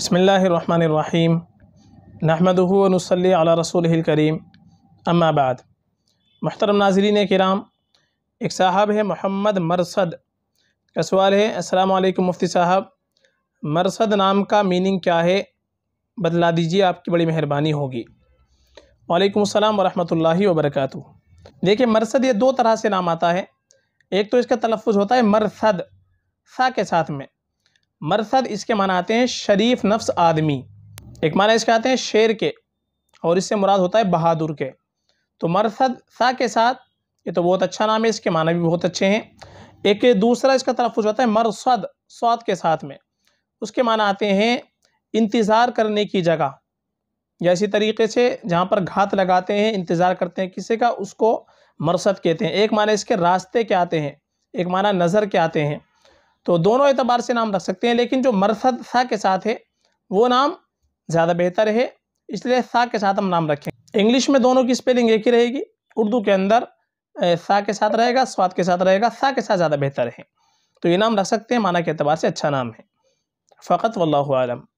बसमीम नहमदनसली रसूल करीम अम्माबाद महतरम नाजरीन कराम एक साहब है मोहम्मद मरसद का सवाल है असलकम मुफ्ती साहब मरसद नाम का मीनिंग क्या है बदला दीजिए आपकी बड़ी मेहरबानी होगी वालेकुम अस्सलाम वरहमतुल्लाहि वबरकत देखिए मरसद ये दो तरह से नाम आता है एक तो इसका तलफ़ होता है मरसद सा के साथ में मरसद इसके माना आते हैं शरीफ नफ्स आदमी एक माना इसके आते हैं शेर के और इससे मुराद होता है बहादुर के तो मरसद सा के साथ ये तो बहुत अच्छा नाम है इसके माना भी बहुत अच्छे हैं एक दूसरा इसका तरफ हो जाता है मरसद स्वाद के साथ में उसके माना आते हैं इंतज़ार करने की जगह या इसी तरीके से जहाँ पर घात लगाते हैं इंतज़ार करते हैं किसी का उसको मरसद कहते हैं एक माना इसके रास्ते के आते हैं एक माना नज़र के आते हैं तो दोनों एतबार से नाम रख सकते हैं लेकिन जो मरसद सा के साथ है वो नाम ज़्यादा बेहतर है इसलिए सा के साथ हम नाम रखें इंग्लिश में दोनों की स्पेलिंग एक ही रहेगी उर्दू के अंदर सा के साथ रहेगा स्वाद के साथ रहेगा सा के साथ ज़्यादा बेहतर है तो ये नाम रख सकते हैं माना के अतबार से अच्छा नाम है फ़कत वल्लम